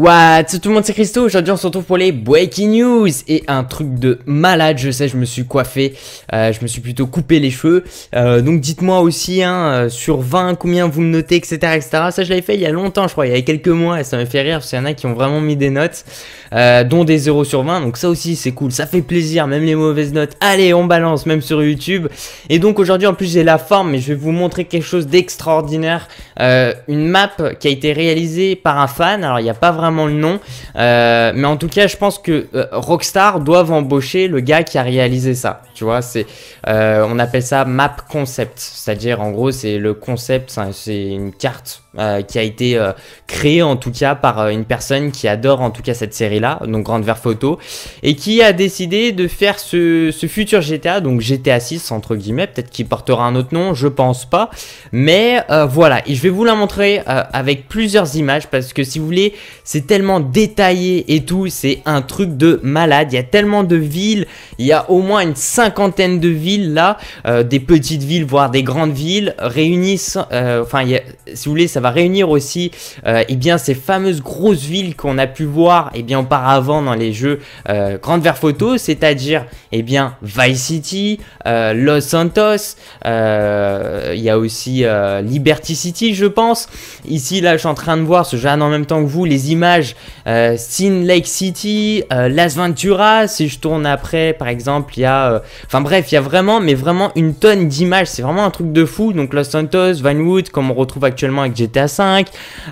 What tout le monde c'est Christo, aujourd'hui on se retrouve pour les Breaking News et un truc de malade, je sais je me suis coiffé, euh, je me suis plutôt coupé les cheveux, euh, donc dites-moi aussi hein, euh, sur 20 combien vous me notez etc etc, ça je l'avais fait il y a longtemps je crois, il y a quelques mois et ça me fait rire parce qu'il y en a qui ont vraiment mis des notes, dont des 0 sur 20 donc ça aussi c'est cool, ça fait plaisir même les mauvaises notes, allez on balance même sur YouTube et donc aujourd'hui en plus j'ai la forme mais je vais vous montrer quelque chose d'extraordinaire, une map qui a été réalisée par un fan, alors il n'y a pas vraiment le nom. Euh, mais en tout cas, je pense que euh, Rockstar doivent embaucher le gars qui a réalisé ça. Tu vois, c'est, euh, on appelle ça map concept. C'est-à-dire, en gros, c'est le concept, c'est une carte euh, qui a été euh, créé en tout cas par euh, une personne qui adore en tout cas cette série là, donc Grande Vert Photo, et qui a décidé de faire ce, ce futur GTA, donc GTA 6 entre guillemets, peut-être qu'il portera un autre nom, je pense pas, mais voilà, et je vais vous la montrer avec plusieurs images parce que si vous voulez, c'est tellement détaillé et tout, c'est un truc de malade, il y a tellement de villes, il y a au moins une cinquantaine de villes là, des petites villes voire des grandes villes réunissent, enfin si vous voulez ça va réunir aussi et euh, eh bien, ces fameuses grosses villes qu'on a pu voir et eh bien, auparavant dans les jeux euh, Grande Vert Photo, c'est-à-dire et eh bien, Vice City, euh, Los Santos, il y a aussi Liberty City, je pense. Ici, là, je suis en train de voir ce jeune en même temps que vous, les images Sin Lake City, Las Venturas, si je tourne après, par exemple, il y a... Enfin bref, il y a vraiment, mais vraiment une tonne d'images, c'est vraiment un truc de fou. Donc Los Santos, Vinewood, comme on retrouve actuellement avec Jet à 5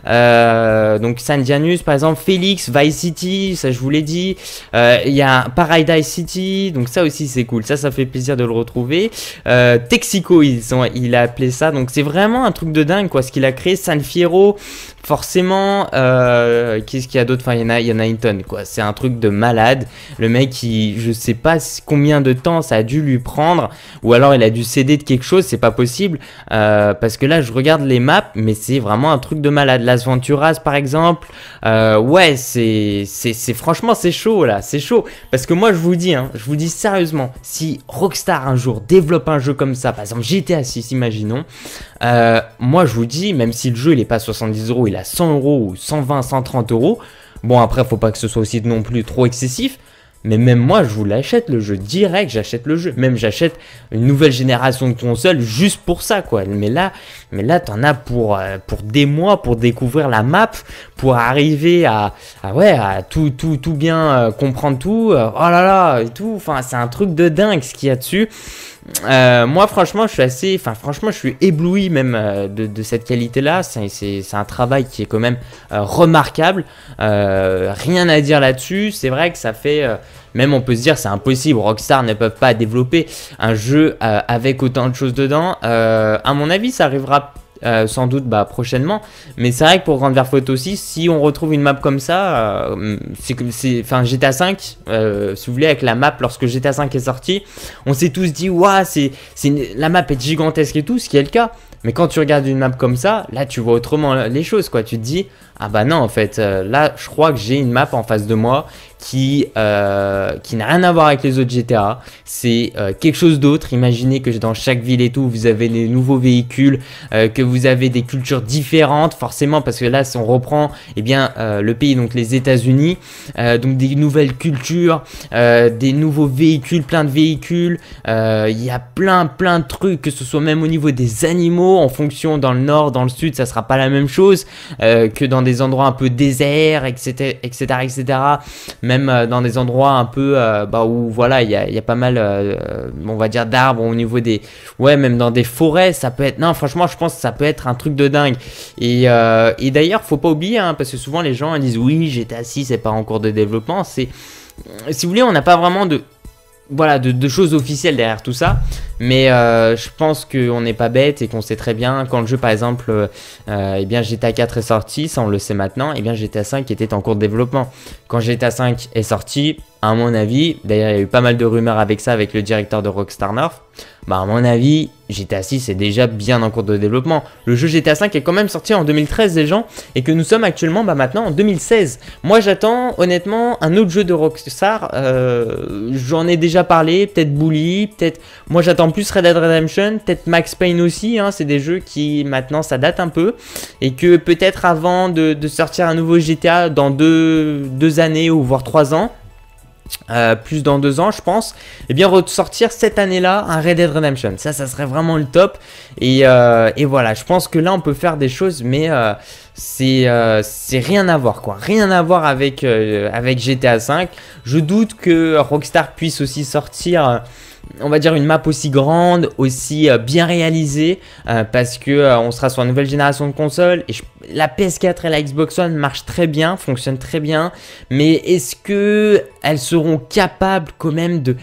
euh, donc San Janus par exemple, Félix, Vice City, ça je vous l'ai dit. Euh, il y a Paradise City, donc ça aussi c'est cool. Ça, ça fait plaisir de le retrouver. Euh, Texico, ils ont, il a appelé ça. Donc c'est vraiment un truc de dingue quoi, ce qu'il a créé. San Fierro, forcément. Qu'est-ce qu'il y a d'autre Enfin, il y en a, il y une tonne quoi. C'est un truc de malade. Le mec, il, je sais pas combien de temps ça a dû lui prendre, ou alors il a dû céder de quelque chose. C'est pas possible parce que là, je regarde les maps, mais c'est vraiment vraiment un truc de malade. Las Venturas, par exemple, euh, ouais, c'est, c'est, franchement, c'est chaud là, c'est chaud. Parce que moi, je vous dis, hein, je vous dis sérieusement, si Rockstar un jour développe un jeu comme ça, par exemple GTA 6, imaginons, euh, moi, je vous dis, même si le jeu il est pas 70 euros, il a 100 euros ou 120, 130 euros. Bon, après, faut pas que ce soit aussi non plus trop excessif. Mais même moi, je vous l'achète le jeu direct, j'achète le jeu. Même j'achète une nouvelle génération de consoles juste pour ça, quoi. Mais là, mais là, t'en as pour euh, pour des mois pour découvrir la map, pour arriver à, ouais, à tout tout tout bien euh, comprendre tout. Euh, oh là là et tout. Enfin, c'est un truc de dingue ce qu'il y a dessus. Euh, moi, franchement, je suis assez. Enfin, franchement, je suis ébloui même euh, de, cette qualité-là. C'est un travail qui est quand même euh, remarquable. rien à dire là-dessus. C'est vrai que ça fait. même on peut se dire c'est impossible, Rockstar ne peuvent pas développer un jeu avec autant de choses dedans. à mon avis ça arrivera euh, sans doute bah, prochainement. Mais c'est vrai que pour rendre Theft Photo aussi si on retrouve une map comme ça, euh, c'est enfin GTA 5, euh, si vous voulez, avec la map lorsque GTA 5 est sorti, on s'est tous dit waouh, c'est la map est gigantesque et tout, ce qui est le cas. Mais quand tu regardes une map comme ça, là tu vois autrement les choses quoi. Tu te dis ah bah non en fait euh, là je crois que j'ai une map en face de moi qui, euh, qui n'a rien à voir avec les autres GTA. C'est euh, quelque chose d'autre. Imaginez que dans chaque ville et tout, vous avez des nouveaux véhicules, que vous avez des cultures différentes, forcément, parce que là, si on reprend eh bien, le pays, donc les États-Unis, donc des nouvelles cultures, des nouveaux véhicules, plein de véhicules. Il y a plein, plein de trucs, que ce soit même au niveau des animaux, en fonction dans le nord, dans le sud, ça sera pas la même chose que dans des endroits un peu déserts, etc., etc., etc. Même euh, dans des endroits un peu euh, bah, où voilà, il y a, pas mal, euh, on va dire d'arbres au niveau des, ouais, même dans des forêts, ça peut être. Non, franchement, je pense ça peut être un truc de dingue. Et, et d'ailleurs, faut pas oublier, hein, parce que souvent les gens disent oui, j'étais assis c'est pas en cours de développement. C'est, si vous voulez, on n'a pas vraiment de, voilà, de choses officielles derrière tout ça. Mais euh, je pense qu'on n'est pas bête et qu'on sait très bien quand le jeu par exemple, euh, euh, eh bien GTA 4 est sorti, ça on le sait maintenant, et eh bien GTA 5 était en cours de développement. Quand GTA 5 est sorti, à mon avis, d'ailleurs il y a eu pas mal de rumeurs avec ça avec le directeur de Rockstar North, bah à mon avis GTA 6 est déjà bien en cours de développement. Le jeu GTA 5 est quand même sorti en 2013 les gens et que nous sommes actuellement bah maintenant en 2016. Moi j'attends honnêtement un autre jeu de Rockstar, j'en ai déjà parlé, peut-être Bully, peut-être... Moi j'attends en plus Red Dead Redemption, peut-être Max Payne aussi, hein, c'est des jeux qui maintenant ça date un peu, et que peut-être avant de, sortir un nouveau GTA dans deux, années ou voire trois ans, euh, plus dans deux ans, je pense, et eh bien ressortir cette année-là un Red Dead Redemption. Ça, ça serait vraiment le top. Et, euh, voilà, je pense que là, on peut faire des choses, mais euh, c'est rien à voir, quoi. Rien à voir avec, avec GTA V. Je doute que Rockstar puisse aussi sortir on va dire une map aussi grande, aussi euh, bien réalisée, euh, parce que euh, on sera sur une nouvelle génération de consoles. Et la PS4 et la Xbox One marchent très bien, fonctionnent très bien, mais est-ce que elles seront capables quand même de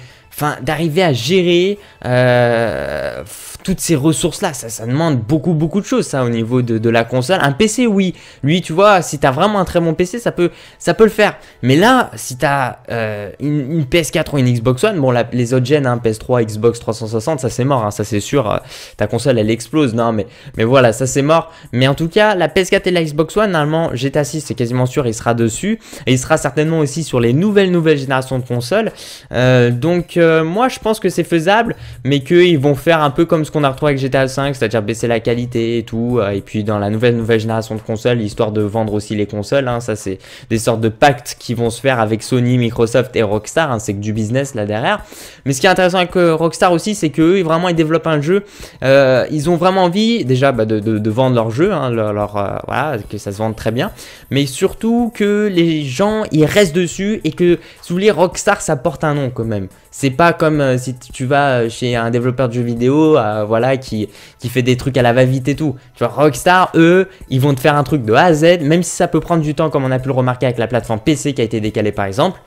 d'arriver à gérer euh, toutes ces ressources là ça, demande beaucoup beaucoup de choses ça au niveau de, la console un PC oui lui tu vois si t'as vraiment un très bon PC ça peut ça peut le faire mais là si t'as euh, une, PS4 ou une Xbox One bon les autres gènes hein, PS3 Xbox 360 ça c'est mort hein, ça c'est sûr euh, ta console elle explose non mais mais voilà ça c'est mort mais en tout cas la PS4 et la Xbox One normalement GTA 6 c'est quasiment sûr il sera dessus et il sera certainement aussi sur les nouvelles nouvelles générations de consoles donc euh, moi, je pense que c'est faisable, mais qu'ils vont faire un peu comme ce qu'on a retrouvé avec GTA V, c'est-à-dire baisser la qualité et tout. Euh, et puis dans la nouvelle nouvelle génération de consoles, histoire de vendre aussi les consoles, hein, ça c'est des sortes de pactes qui vont se faire avec Sony, Microsoft et Rockstar. Hein, c'est que du business là derrière. Mais ce qui est intéressant avec euh, Rockstar aussi, c'est qu'eux, vraiment, ils développent un jeu. ils ont vraiment envie, déjà, bah, de, de, vendre hein, leur jeu, leur, voilà, que ça se vende très bien, mais surtout que les gens ils restent dessus et que, si vous voulez, Rockstar ça porte un nom quand même. C'est pas comme euh, si tu vas euh, chez un développeur de jeux vidéo, euh, voilà, qui, qui fait des trucs à la va-vite et tout. Tu vois, Rockstar, eux, ils vont te faire un truc de A à Z, même si ça peut prendre du temps, comme on a pu le remarquer avec la plateforme PC qui a été décalée par exemple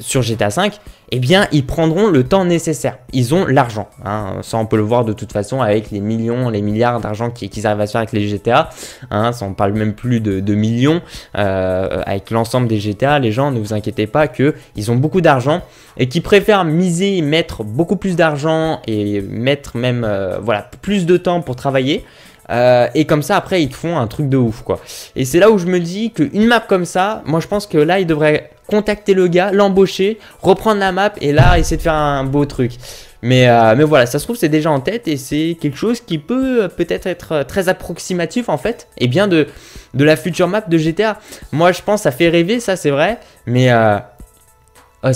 sur GTA V, eh bien, ils prendront le temps nécessaire. Ils ont l'argent. Hein. Ça, on peut le voir de toute façon avec les millions, les milliards d'argent qu'ils arrivent à se faire avec les GTA. Hein. Ça, on parle même plus de, millions. Euh, avec l'ensemble des GTA, les gens, ne vous inquiétez pas que ils ont beaucoup d'argent et qu'ils préfèrent miser, mettre beaucoup plus d'argent et mettre même euh, voilà, plus de temps pour travailler euh, et comme ça, après, ils te font un truc de ouf, quoi. Et c'est là où je me dis qu'une map comme ça, moi, je pense que là, ils devraient contacter le gars, l'embaucher, reprendre la map et là, essayer de faire un beau truc. Mais, euh, mais voilà, ça se trouve, c'est déjà en tête et c'est quelque chose qui peut euh, peut-être être très approximatif, en fait, et bien de, de la future map de GTA. Moi, je pense, ça fait rêver, ça, c'est vrai, mais... Oh,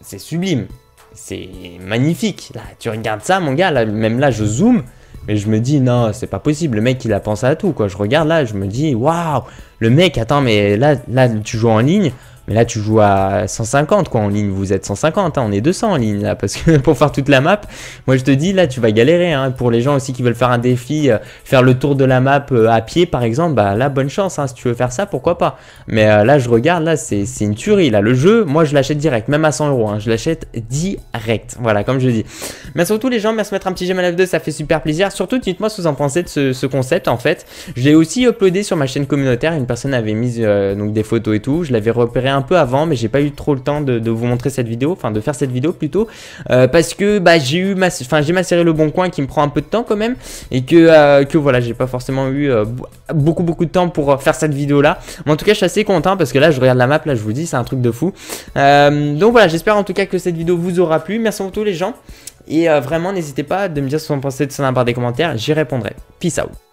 c'est sublime, c'est magnifique. Là, tu regardes ça, mon gars, là, même là, je zoome. Mais je me dis, non, c'est pas possible. Le mec, il a pensé à tout, quoi. Je regarde là, je me dis, waouh, le mec, attends, mais là, là, tu joues en ligne. Mais là, tu joues à 150, quoi, en ligne. Vous êtes 150, hein. on est 200 en ligne, là, parce que pour faire toute la map, moi, je te dis, là, tu vas galérer. Hein. Pour les gens aussi qui veulent faire un défi, euh, faire le tour de la map euh, à pied, par exemple, bah là, bonne chance. Hein. Si tu veux faire ça, pourquoi pas. Mais euh, là, je regarde, là, c'est une tuerie, là. Le jeu, moi, je l'achète direct, même à 100 euros. Je l'achète direct. Voilà, comme je dis. à surtout, les gens, merci de mettre un petit j'aime à la vidéo, ça fait super plaisir. Surtout, dites-moi ce que vous en pensez de ce, ce concept, en fait. Je l'ai aussi uploadé sur ma chaîne communautaire. Une personne avait mis donc des photos et tout. Je l'avais repéré un peu avant, mais j'ai pas eu trop le temps de, vous montrer cette vidéo, enfin de faire cette vidéo plutôt, euh, parce que bah j'ai eu ma, enfin j'ai macéré le bon coin qui me prend un peu de temps quand même, et que euh, que voilà, j'ai pas forcément eu euh, beaucoup beaucoup de temps pour faire cette vidéo là. Mais en tout cas, je suis assez content parce que là, je regarde la map, là, je vous dis, c'est un truc de fou. donc voilà, j'espère en tout cas que cette vidéo vous aura plu. Merci à tous les gens. Et vraiment, n'hésitez pas de me dire ce que vous en pensez de ça dans la barre des commentaires, j'y répondrai. Peace out.